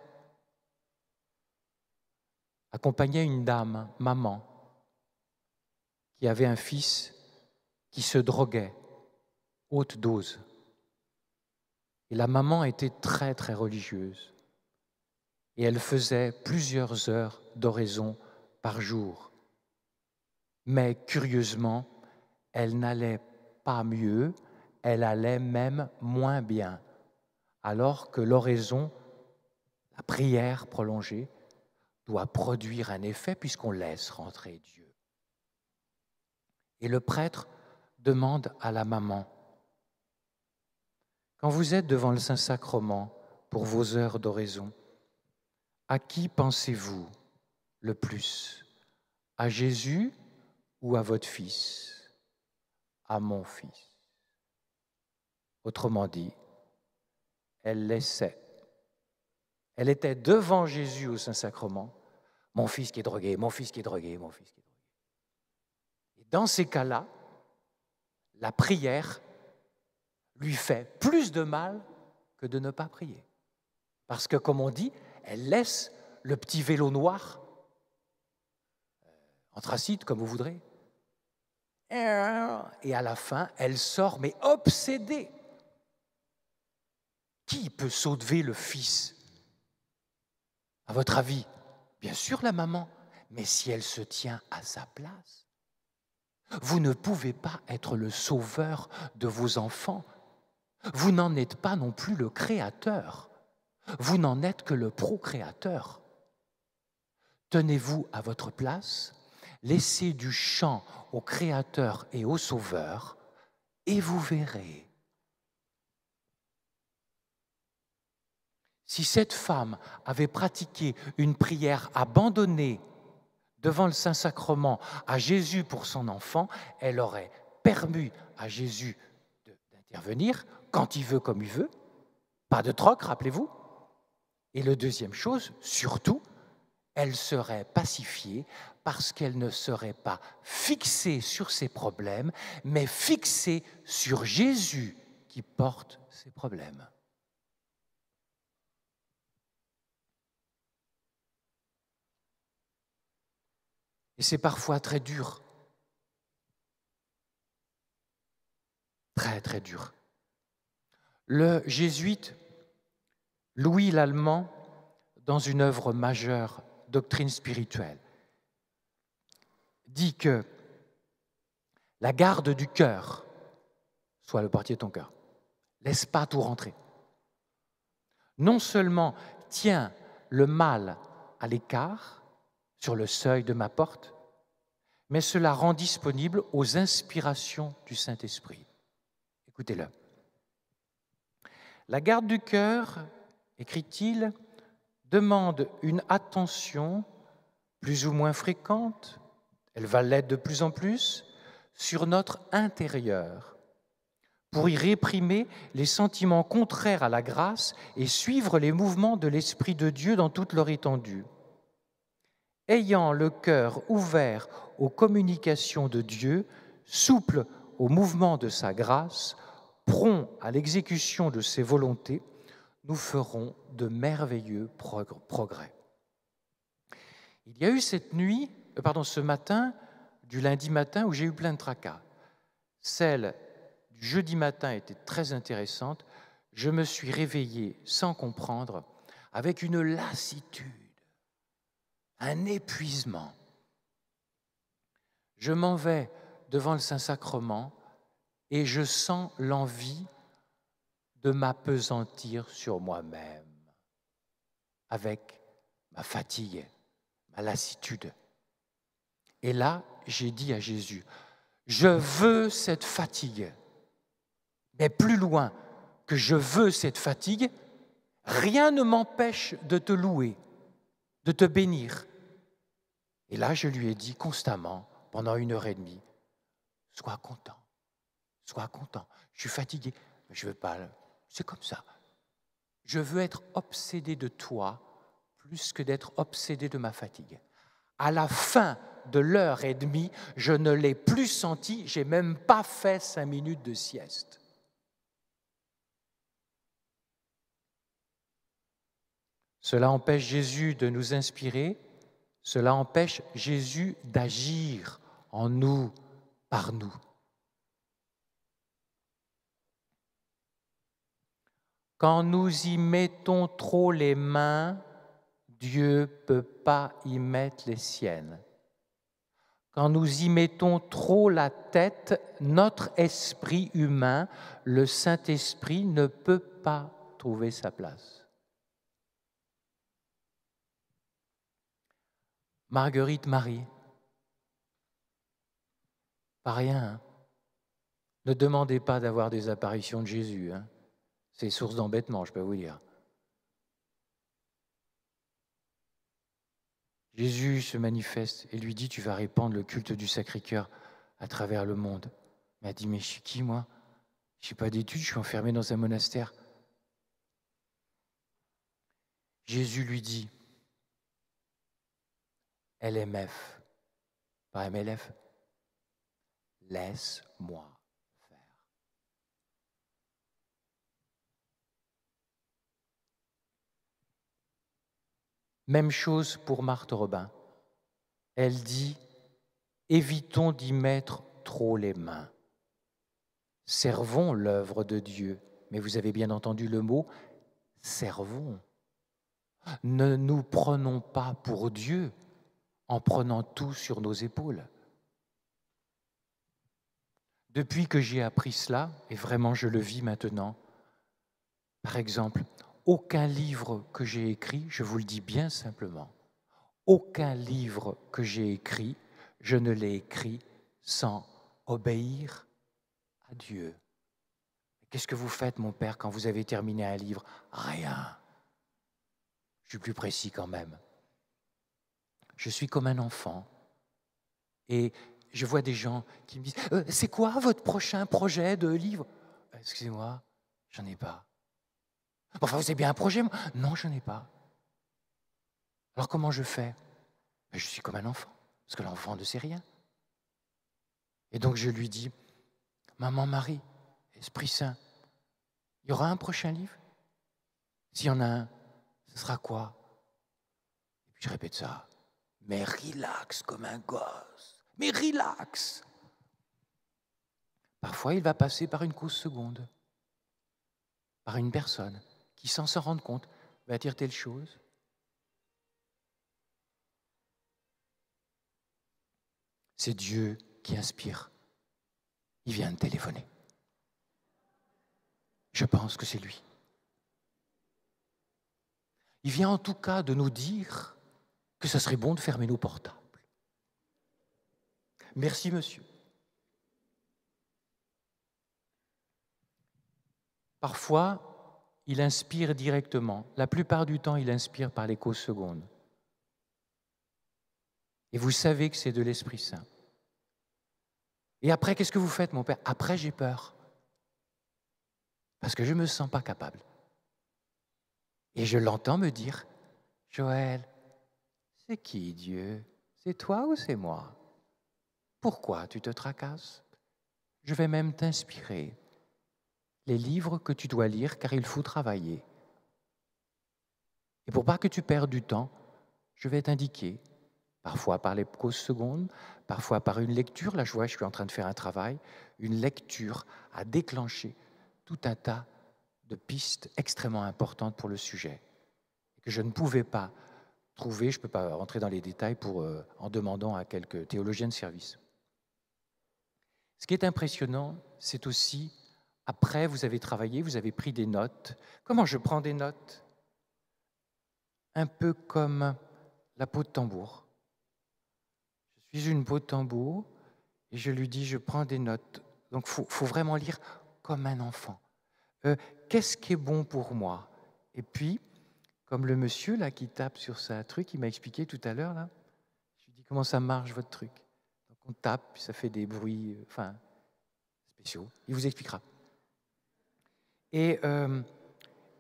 accompagnait une dame, maman, qui avait un fils qui se droguait, haute dose. Et la maman était très très religieuse. Et elle faisait plusieurs heures d'oraison par jour. Mais curieusement, elle n'allait pas mieux, elle allait même moins bien, alors que l'oraison la prière prolongée doit produire un effet puisqu'on laisse rentrer Dieu. Et le prêtre demande à la maman, quand vous êtes devant le Saint-Sacrement pour vos heures d'oraison, à qui pensez-vous le plus À Jésus ou à votre fils À mon fils. Autrement dit, elle laissait elle était devant Jésus au Saint-Sacrement. Mon fils qui est drogué, mon fils qui est drogué, mon fils qui est drogué. Et dans ces cas-là, la prière lui fait plus de mal que de ne pas prier. Parce que, comme on dit, elle laisse le petit vélo noir, euh, anthracite comme vous voudrez, et à la fin, elle sort, mais obsédée. Qui peut sauver le Fils à votre avis, bien sûr la maman, mais si elle se tient à sa place, vous ne pouvez pas être le sauveur de vos enfants. Vous n'en êtes pas non plus le créateur. Vous n'en êtes que le procréateur. Tenez-vous à votre place, laissez du champ au créateur et au sauveur, et vous verrez Si cette femme avait pratiqué une prière abandonnée devant le Saint-Sacrement à Jésus pour son enfant, elle aurait permis à Jésus d'intervenir quand il veut, comme il veut. Pas de troc, rappelez-vous. Et la deuxième chose, surtout, elle serait pacifiée parce qu'elle ne serait pas fixée sur ses problèmes, mais fixée sur Jésus qui porte ses problèmes. Et c'est parfois très dur. Très, très dur. Le jésuite Louis l'Allemand, dans une œuvre majeure, Doctrine spirituelle, dit que la garde du cœur, soit le portier de ton cœur, laisse pas tout rentrer. Non seulement tient le mal à l'écart, sur le seuil de ma porte, mais cela rend disponible aux inspirations du Saint-Esprit. Écoutez-le. La garde du cœur, écrit-il, demande une attention plus ou moins fréquente, elle va l'être de plus en plus, sur notre intérieur, pour y réprimer les sentiments contraires à la grâce et suivre les mouvements de l'Esprit de Dieu dans toute leur étendue ayant le cœur ouvert aux communications de Dieu, souple au mouvement de sa grâce, prompt à l'exécution de ses volontés, nous ferons de merveilleux progrès. Il y a eu cette nuit, euh, pardon, ce matin, du lundi matin, où j'ai eu plein de tracas. Celle du jeudi matin était très intéressante. Je me suis réveillé sans comprendre, avec une lassitude un épuisement. Je m'en vais devant le Saint-Sacrement et je sens l'envie de m'apesantir sur moi-même avec ma fatigue, ma lassitude. Et là, j'ai dit à Jésus, je veux cette fatigue, mais plus loin que je veux cette fatigue, rien ne m'empêche de te louer, de te bénir, et là, je lui ai dit constamment, pendant une heure et demie, sois content, sois content. Je suis fatigué, mais je veux pas. C'est comme ça. Je veux être obsédé de toi plus que d'être obsédé de ma fatigue. À la fin de l'heure et demie, je ne l'ai plus senti, j'ai même pas fait cinq minutes de sieste. Cela empêche Jésus de nous inspirer cela empêche Jésus d'agir en nous, par nous. Quand nous y mettons trop les mains, Dieu ne peut pas y mettre les siennes. Quand nous y mettons trop la tête, notre esprit humain, le Saint-Esprit, ne peut pas trouver sa place. Marguerite Marie. Pas rien. Hein. ne demandez pas d'avoir des apparitions de Jésus. Hein. C'est source d'embêtement, je peux vous dire. Jésus se manifeste et lui dit, tu vas répandre le culte du Sacré-Cœur à travers le monde. Il m'a dit, mais je suis qui moi Je n'ai pas d'études, je suis enfermé dans un monastère. Jésus lui dit, LMF, pas MLF. Laisse-moi faire. Même chose pour Marthe Robin. Elle dit, évitons d'y mettre trop les mains. Servons l'œuvre de Dieu. Mais vous avez bien entendu le mot, servons. Ne nous prenons pas pour Dieu, en prenant tout sur nos épaules. Depuis que j'ai appris cela, et vraiment je le vis maintenant, par exemple, aucun livre que j'ai écrit, je vous le dis bien simplement, aucun livre que j'ai écrit, je ne l'ai écrit sans obéir à Dieu. Qu'est-ce que vous faites, mon père, quand vous avez terminé un livre Rien. Je suis plus précis quand même je suis comme un enfant. Et je vois des gens qui me disent euh, C'est quoi votre prochain projet de livre euh, Excusez-moi, j'en ai pas. Enfin, vous avez bien un projet Non, je n'en ai pas. Alors comment je fais ben, Je suis comme un enfant, parce que l'enfant ne sait rien. Et donc je lui dis Maman Marie, Esprit Saint, il y aura un prochain livre S'il y en a un, ce sera quoi Et puis je répète ça mais relax comme un gosse, mais relax. Parfois, il va passer par une cause seconde, par une personne qui, sans s'en rendre compte, va dire telle chose. C'est Dieu qui inspire. Il vient de téléphoner. Je pense que c'est lui. Il vient en tout cas de nous dire que ça serait bon de fermer nos portables. Merci, monsieur. Parfois, il inspire directement. La plupart du temps, il inspire par l'écho seconde. Et vous savez que c'est de l'Esprit Saint. Et après, qu'est-ce que vous faites, mon Père Après, j'ai peur. Parce que je ne me sens pas capable. Et je l'entends me dire, Joël, c'est qui Dieu C'est toi ou c'est moi Pourquoi tu te tracasses Je vais même t'inspirer les livres que tu dois lire car il faut travailler. Et pour pas que tu perdes du temps, je vais t'indiquer, parfois par les causes secondes, parfois par une lecture, là je vois, je suis en train de faire un travail, une lecture a déclenché tout un tas de pistes extrêmement importantes pour le sujet, que je ne pouvais pas je ne peux pas rentrer dans les détails pour, euh, en demandant à quelques théologiens de service. Ce qui est impressionnant, c'est aussi, après, vous avez travaillé, vous avez pris des notes. Comment je prends des notes Un peu comme la peau de tambour. Je suis une peau de tambour et je lui dis, je prends des notes. Donc, il faut, vraiment lire comme un enfant. Euh, qu'est-ce qui est bon pour moi Et puis, comme le monsieur là qui tape sur sa truc, il m'a expliqué tout à l'heure là. Je lui dis comment ça marche votre truc. Donc on tape, ça fait des bruits, euh, enfin spéciaux. Il vous expliquera. Et, euh,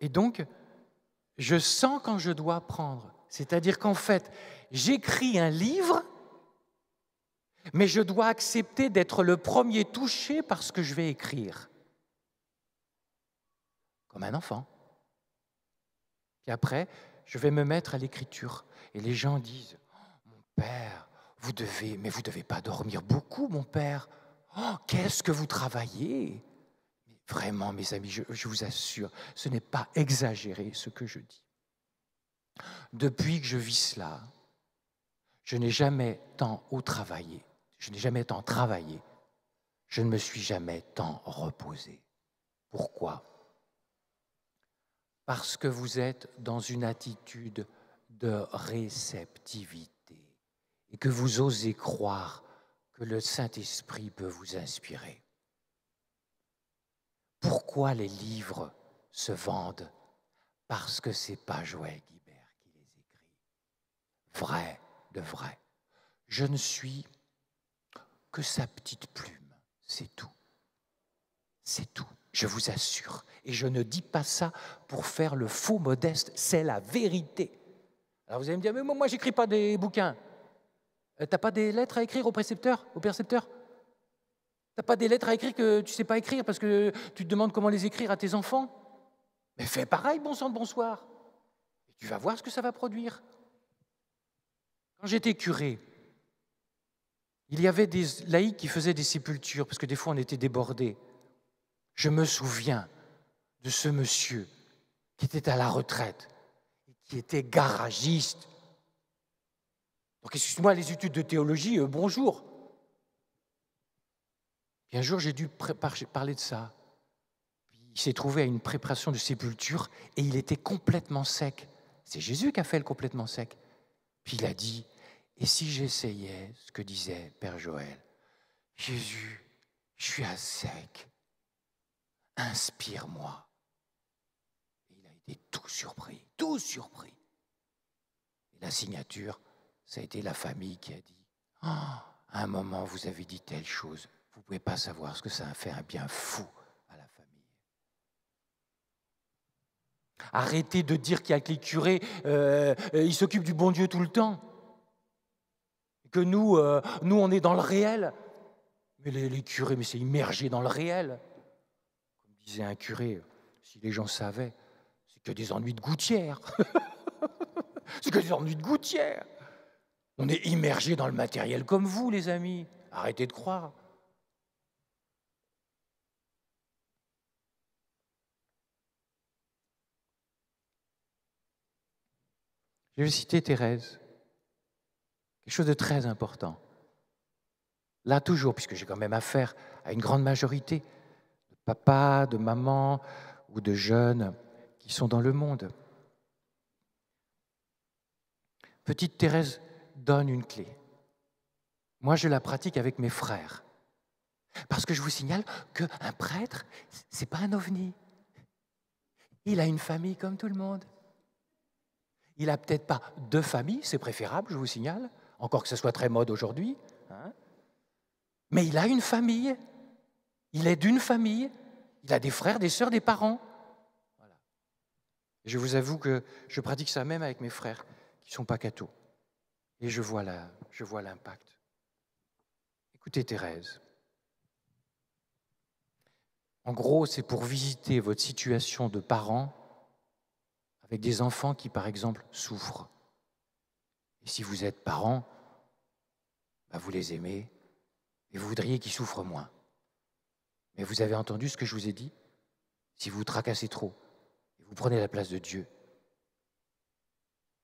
et donc, je sens quand je dois prendre. C'est-à-dire qu'en fait, j'écris un livre, mais je dois accepter d'être le premier touché par que je vais écrire. Comme un enfant. Puis après, je vais me mettre à l'écriture. Et les gens disent, mon père, vous devez, mais vous devez pas dormir beaucoup, mon père. Oh, qu'est-ce que vous travaillez Vraiment, mes amis, je, vous assure, ce n'est pas exagéré ce que je dis. Depuis que je vis cela, je n'ai jamais tant au travaillé, je n'ai jamais tant travaillé, je ne me suis jamais tant reposé. Pourquoi parce que vous êtes dans une attitude de réceptivité et que vous osez croire que le Saint-Esprit peut vous inspirer. Pourquoi les livres se vendent Parce que c'est pas Joël Guibert qui les écrit. Vrai de vrai. Je ne suis que sa petite plume, c'est tout. C'est tout. Je vous assure, et je ne dis pas ça pour faire le faux modeste, c'est la vérité. Alors vous allez me dire, mais moi, j'écris pas des bouquins. Euh, t'as pas des lettres à écrire au précepteur, au percepteur T'as pas des lettres à écrire que tu sais pas écrire parce que tu te demandes comment les écrire à tes enfants Mais fais pareil, bon sang de bonsoir. Et tu vas voir ce que ça va produire. Quand j'étais curé, il y avait des laïcs qui faisaient des sépultures parce que des fois on était débordés. Je me souviens de ce monsieur qui était à la retraite et qui était garagiste. Donc, excuse-moi, les études de théologie, euh, bonjour. un jour, j'ai dû parler de ça. Il s'est trouvé à une préparation de sépulture et il était complètement sec. C'est Jésus qui a fait le complètement sec. Puis il a dit, et si j'essayais ce que disait Père Joël, Jésus, je suis à sec, Inspire-moi. Il a été tout surpris, tout surpris. Et la signature, ça a été la famille qui a dit ah, à un moment, vous avez dit telle chose. Vous ne pouvez pas savoir ce que ça a fait un bien fou à la famille. Arrêtez de dire qu'il a que les curés, euh, euh, ils s'occupent du bon Dieu tout le temps. Que nous, euh, nous, on est dans le réel. Mais les, les curés, mais c'est immergé dans le réel disait un curé, si les gens savaient, c'est que des ennuis de gouttière. c'est que des ennuis de gouttière. On est immergé dans le matériel comme vous, les amis. Arrêtez de croire. Je vais citer Thérèse. Quelque chose de très important. Là toujours, puisque j'ai quand même affaire à une grande majorité papa, de maman ou de jeunes qui sont dans le monde. Petite Thérèse donne une clé. Moi, je la pratique avec mes frères. Parce que je vous signale qu'un prêtre, n'est pas un ovni. Il a une famille comme tout le monde. Il n'a peut-être pas deux familles, c'est préférable, je vous signale, encore que ce soit très mode aujourd'hui. Hein. Mais il a une famille. Il est d'une famille. Il a des frères, des sœurs, des parents. Voilà. je vous avoue que je pratique ça même avec mes frères qui ne sont pas cathos. Et je vois, je vois l'impact. Écoutez Thérèse. En gros, c'est pour visiter votre situation de parent avec des enfants qui, par exemple, souffrent. Et si vous êtes parent, bah, vous les aimez et vous voudriez qu'ils souffrent moins. Mais vous avez entendu ce que je vous ai dit Si vous vous tracassez trop et vous prenez la place de Dieu,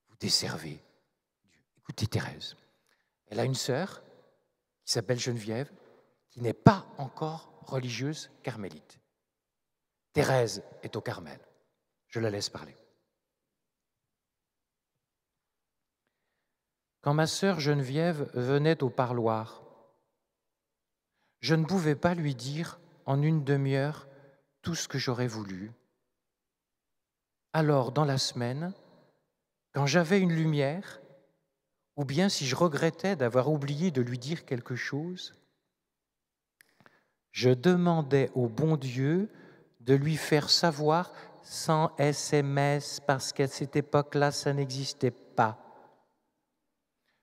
vous desservez Dieu. Écoutez Thérèse. Elle a une sœur qui s'appelle Geneviève, qui n'est pas encore religieuse carmélite. Thérèse est au Carmel. Je la laisse parler. Quand ma sœur Geneviève venait au parloir, je ne pouvais pas lui dire en une demi-heure tout ce que j'aurais voulu. Alors, dans la semaine, quand j'avais une lumière, ou bien si je regrettais d'avoir oublié de lui dire quelque chose, je demandais au bon Dieu de lui faire savoir sans SMS, parce qu'à cette époque-là, ça n'existait pas.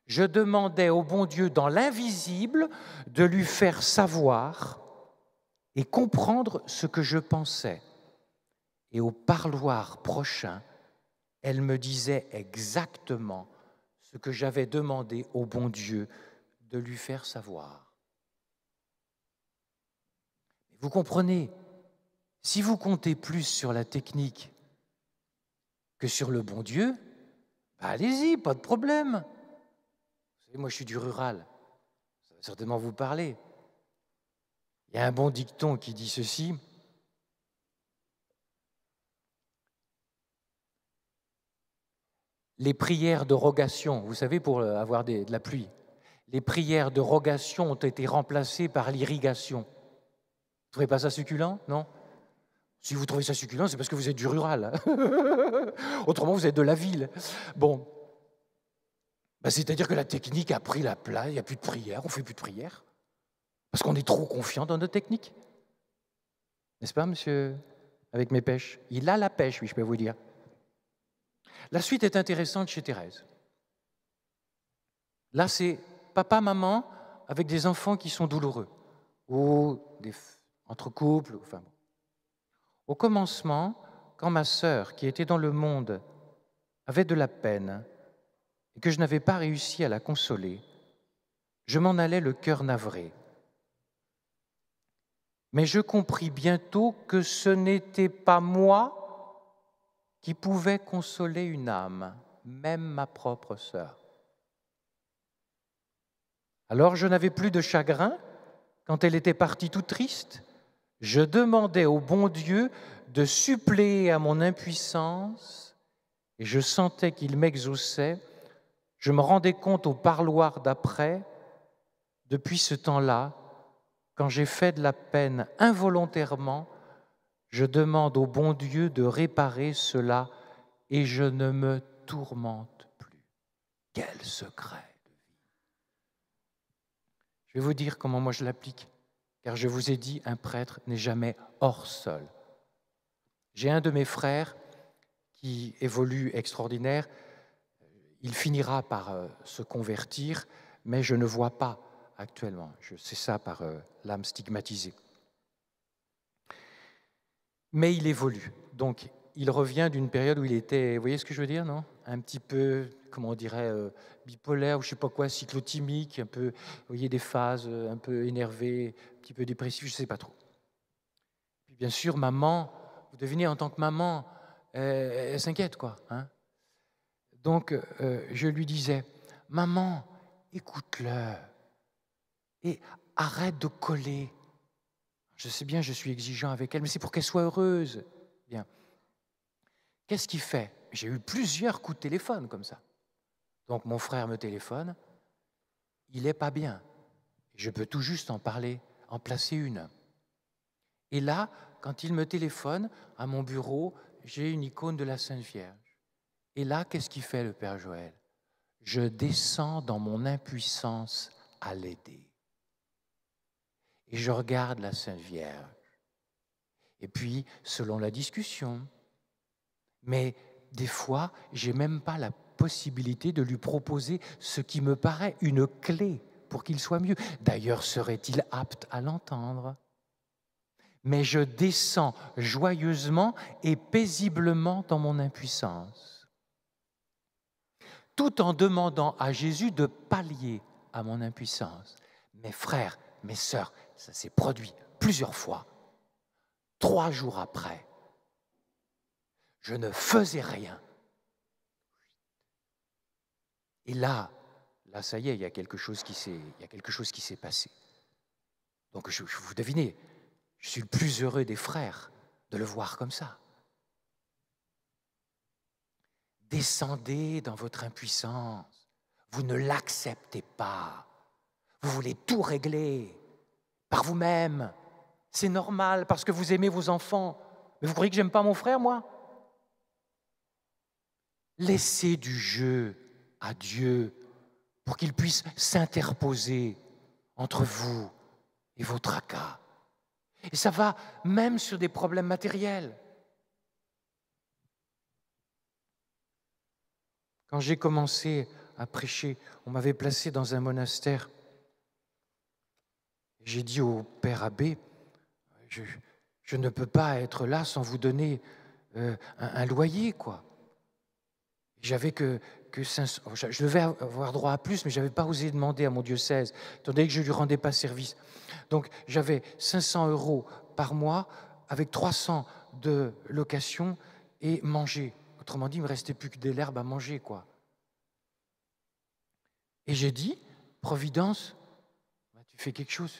Je demandais au bon Dieu dans l'invisible de lui faire savoir et comprendre ce que je pensais. Et au parloir prochain, elle me disait exactement ce que j'avais demandé au bon Dieu de lui faire savoir. Vous comprenez, si vous comptez plus sur la technique que sur le bon Dieu, bah, allez-y, pas de problème. Vous savez, moi je suis du rural, ça va certainement vous parler. Il y a un bon dicton qui dit ceci. Les prières de rogation, vous savez, pour avoir de la pluie, les prières de rogation ont été remplacées par l'irrigation. Vous ne trouvez pas ça succulent, non si vous trouvez ça succulent, c'est parce que vous êtes du rural. Hein. Autrement, vous êtes de la ville. Bon. Bah, c'est-à-dire que la technique a pris la place, il n'y a plus de prière, on ne fait plus de prière. Parce qu'on est trop confiant dans nos techniques. N'est-ce pas, monsieur, avec mes pêches Il a la pêche, oui, je peux vous dire. La suite est intéressante chez Thérèse. Là, c'est papa, maman, avec des enfants qui sont douloureux, ou entre couples. Au commencement, quand ma sœur, qui était dans le monde, avait de la peine et que je n'avais pas réussi à la consoler, je m'en allais le cœur navré. Mais je compris bientôt que ce n'était pas moi qui pouvais consoler une âme, même ma propre sœur. Alors je n'avais plus de chagrin quand elle était partie tout triste. Je demandais au bon Dieu de suppléer à mon impuissance et je sentais qu'il m'exauçait. Je me rendais compte au parloir d'après. Depuis ce temps-là, quand j'ai fait de la peine involontairement, je demande au bon Dieu de réparer cela et je ne me tourmente plus. Quel secret Je vais vous dire comment moi je l'applique, car je vous ai dit, un prêtre n'est jamais hors sol. J'ai un de mes frères qui évolue extraordinaire. Il finira par euh, se convertir, mais je ne vois pas actuellement. Je sais ça par euh, l'âme stigmatisée. Mais il évolue. Donc, il revient d'une période où il était, vous voyez ce que je veux dire, non Un petit peu, comment on dirait, euh, bipolaire, ou je ne sais pas quoi, cyclotimique, un peu, vous voyez, des phases euh, un peu énervées, un petit peu dépressif, je ne sais pas trop. bien sûr, maman, vous devinez, en tant que maman, elle s'inquiète, quoi. Hein. Donc, je lui disais, maman, écoute-le. Et arrête de coller. Je sais bien, je suis exigeant avec elle, mais c'est pour qu'elle soit heureuse. Bien. Qu'est-ce qu'il fait J'ai eu plusieurs coups de téléphone comme ça. Donc mon frère me téléphone. Il n'est pas bien. Je peux tout juste en parler, en placer une. Et là, quand il me téléphone à mon bureau, j'ai une icône de la Sainte Vierge. Et là, qu'est-ce qu'il fait le Père Joël Je descends dans mon impuissance à l'aider je regarde la Sainte Vierge. Et puis, selon la discussion. Mais des fois, j'ai même pas la possibilité de lui proposer ce qui me paraît une clé pour qu'il soit mieux. D'ailleurs, serait-il apte à l'entendre Mais je descends joyeusement et paisiblement dans mon impuissance, tout en demandant à Jésus de pallier à mon impuissance. Mes frères, mes sœurs, ça s'est produit plusieurs fois, trois jours après, je ne faisais rien. Et là, là, ça y est, il y a quelque chose qui s'est, il y a quelque chose qui s'est passé. Donc, je, vous devinez, je suis le plus heureux des frères de le voir comme ça. Descendez dans votre impuissance. Vous ne l'acceptez pas. Vous voulez tout régler vous-même. C'est normal parce que vous aimez vos enfants. Mais vous croyez que j'aime pas mon frère, moi Laissez du jeu à Dieu pour qu'il puisse s'interposer entre vous et vos tracas. Et ça va même sur des problèmes matériels. Quand j'ai commencé à prêcher, on m'avait placé dans un monastère j'ai dit au père abbé, je, ne peux pas être là sans vous donner euh, un, loyer, quoi. J'avais que, oh, je devais avoir droit à plus, mais je n'avais pas osé demander à mon diocèse, étant donné que je ne lui rendais pas service. Donc j'avais 500 euros par mois avec 300 de location et manger. Autrement dit, il ne me restait plus que des herbes à manger, quoi. Et j'ai dit, Providence, tu fais quelque chose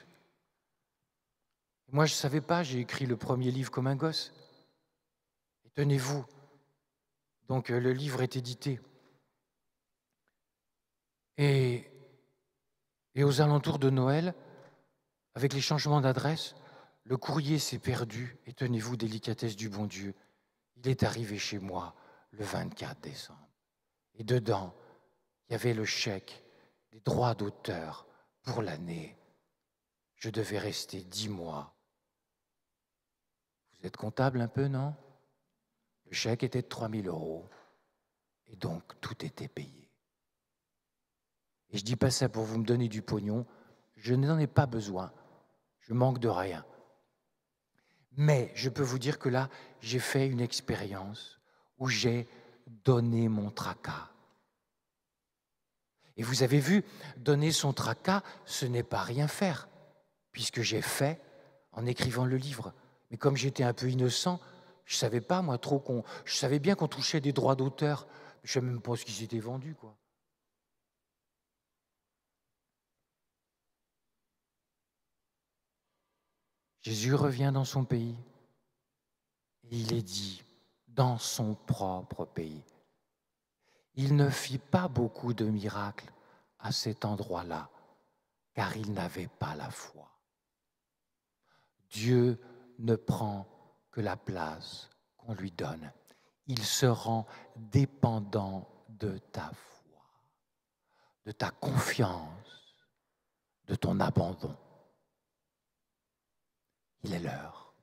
moi, je ne savais pas, j'ai écrit le premier livre comme un gosse. Et tenez-vous, donc euh, le livre est édité. Et, et aux alentours de Noël, avec les changements d'adresse, le courrier s'est perdu. Et tenez-vous, délicatesse du bon Dieu, il est arrivé chez moi le 24 décembre. Et dedans, il y avait le chèque des droits d'auteur pour l'année. Je devais rester dix mois vous êtes comptable un peu, non Le chèque était de 3000 euros. Et donc, tout était payé. Et je dis pas ça pour vous me donner du pognon. Je n'en ai pas besoin. Je manque de rien. Mais je peux vous dire que là, j'ai fait une expérience où j'ai donné mon tracas. Et vous avez vu, donner son tracas, ce n'est pas rien faire, puisque j'ai fait en écrivant le livre. Mais comme j'étais un peu innocent, je savais pas, moi, trop qu'on. Je savais bien qu'on touchait des droits d'auteur. Je ne savais même pas ce qu'ils étaient vendus, quoi. Jésus revient dans son pays. Et il est dit dans son propre pays. Il ne fit pas beaucoup de miracles à cet endroit-là, car il n'avait pas la foi. Dieu ne prend que la place qu'on lui donne. Il se rend dépendant de ta foi, de ta confiance, de ton abandon. Il est l'heure.